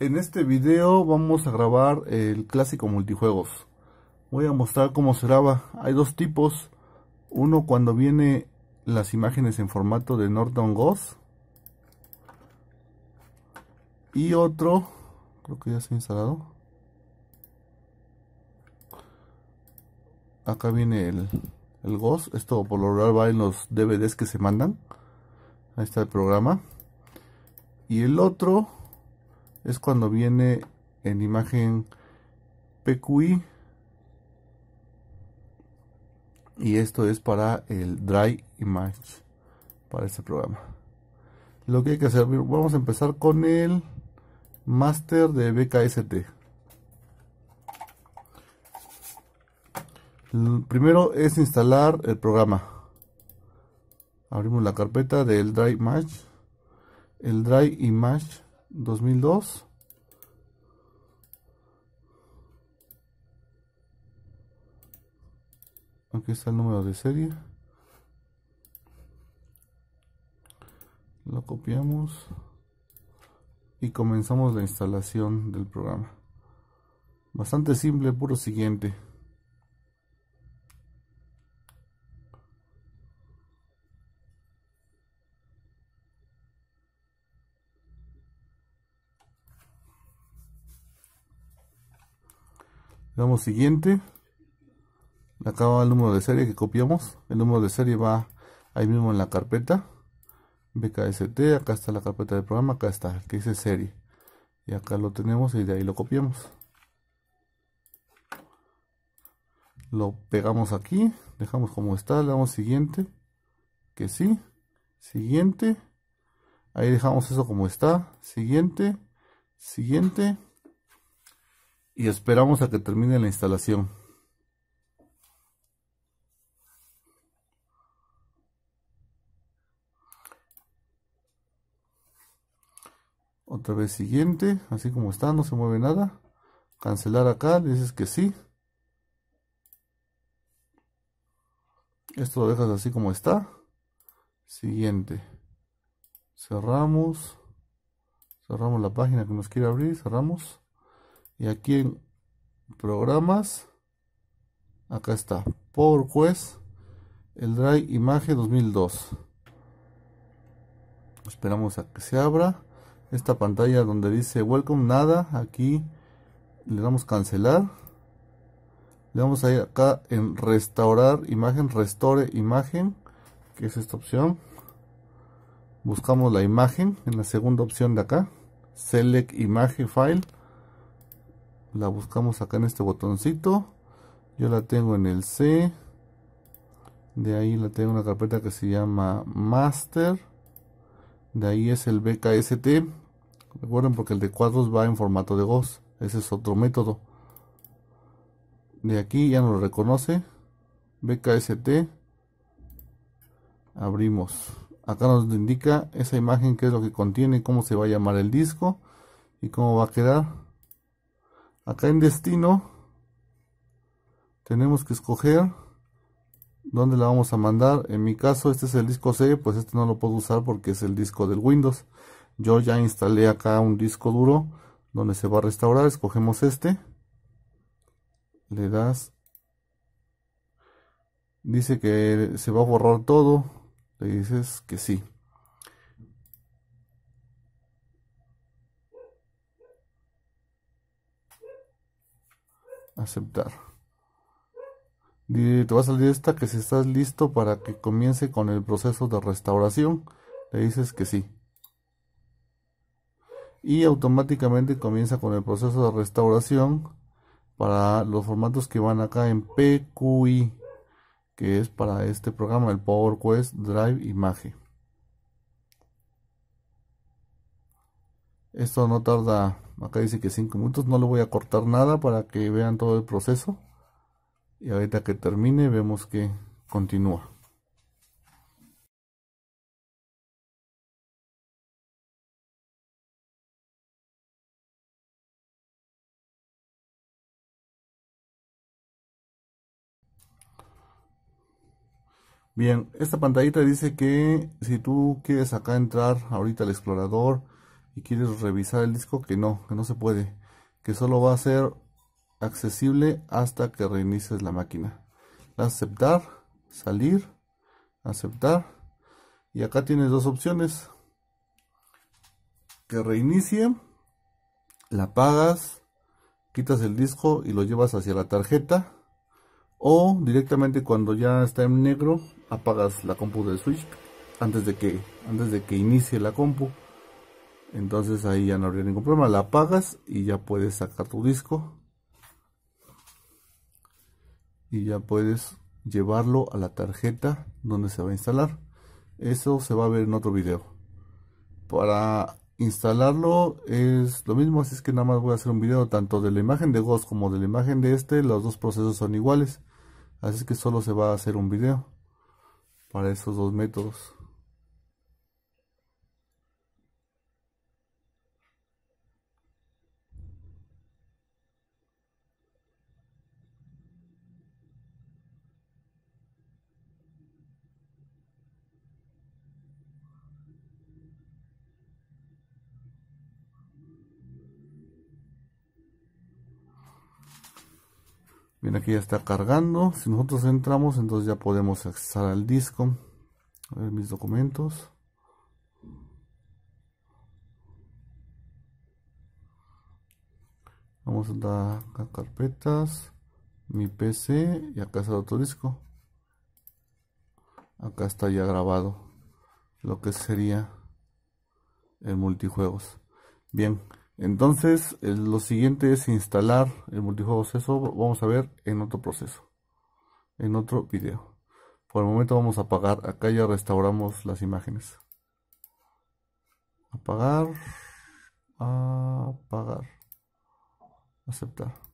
En este video vamos a grabar el clásico multijuegos. Voy a mostrar cómo se graba. Hay dos tipos. Uno cuando viene las imágenes en formato de Norton Ghost. Y otro, creo que ya se ha instalado. Acá viene el, el Ghost. Esto por lo general va en los DVDs que se mandan. Ahí está el programa. Y el otro es cuando viene en imagen PQI y esto es para el Dry Image para este programa lo que hay que hacer vamos a empezar con el master de BKST primero es instalar el programa abrimos la carpeta del Dry Image el Dry Image 2002. Aquí está el número de serie. Lo copiamos y comenzamos la instalación del programa. Bastante simple, puro siguiente. damos siguiente acá va el número de serie que copiamos el número de serie va ahí mismo en la carpeta bkst acá está la carpeta del programa acá está que dice serie y acá lo tenemos y de ahí lo copiamos lo pegamos aquí dejamos como está le damos siguiente que sí siguiente ahí dejamos eso como está siguiente siguiente y esperamos a que termine la instalación. Otra vez siguiente, así como está, no se mueve nada. Cancelar acá, dices que sí. Esto lo dejas así como está. Siguiente. Cerramos. Cerramos la página que nos quiere abrir. Cerramos. Y aquí en programas, acá está, PowerQuest, el Drive Imagen 2002. Esperamos a que se abra esta pantalla donde dice Welcome nada, aquí le damos cancelar. Le vamos a ir acá en restaurar imagen, restore imagen, que es esta opción. Buscamos la imagen en la segunda opción de acá, select image file la buscamos acá en este botoncito yo la tengo en el C de ahí la tengo una carpeta que se llama master de ahí es el BKST recuerden porque el de cuadros va en formato de GOS ese es otro método de aquí ya nos lo reconoce BKST abrimos acá nos indica esa imagen que es lo que contiene cómo se va a llamar el disco y cómo va a quedar acá en destino tenemos que escoger dónde la vamos a mandar en mi caso este es el disco C pues este no lo puedo usar porque es el disco del Windows yo ya instalé acá un disco duro donde se va a restaurar escogemos este le das dice que se va a borrar todo le dices que sí aceptar. Te va a salir esta que si estás listo para que comience con el proceso de restauración, le dices que sí. Y automáticamente comienza con el proceso de restauración para los formatos que van acá en PQI, que es para este programa, el PowerQuest Drive Image. Esto no tarda, acá dice que 5 minutos, no le voy a cortar nada para que vean todo el proceso. Y ahorita que termine vemos que continúa. Bien, esta pantallita dice que si tú quieres acá entrar ahorita al explorador y quieres revisar el disco, que no, que no se puede, que solo va a ser accesible hasta que reinicies la máquina. Aceptar, salir, aceptar. Y acá tienes dos opciones. Que reinicie, la apagas, quitas el disco y lo llevas hacia la tarjeta. O directamente cuando ya está en negro, apagas la compu del switch antes de que, antes de que inicie la compu entonces ahí ya no habría ningún problema la apagas y ya puedes sacar tu disco y ya puedes llevarlo a la tarjeta donde se va a instalar eso se va a ver en otro video para instalarlo es lo mismo así es que nada más voy a hacer un video tanto de la imagen de Ghost como de la imagen de este los dos procesos son iguales así es que solo se va a hacer un video para esos dos métodos Bien, aquí ya está cargando. Si nosotros entramos, entonces ya podemos accesar al disco. A ver mis documentos. Vamos a dar a carpetas, mi PC y acá está el otro disco. Acá está ya grabado lo que sería el multijuegos. Bien, entonces, lo siguiente es instalar el multijuego Eso Vamos a ver en otro proceso, en otro video. Por el momento vamos a apagar. Acá ya restauramos las imágenes. Apagar. Apagar. Aceptar.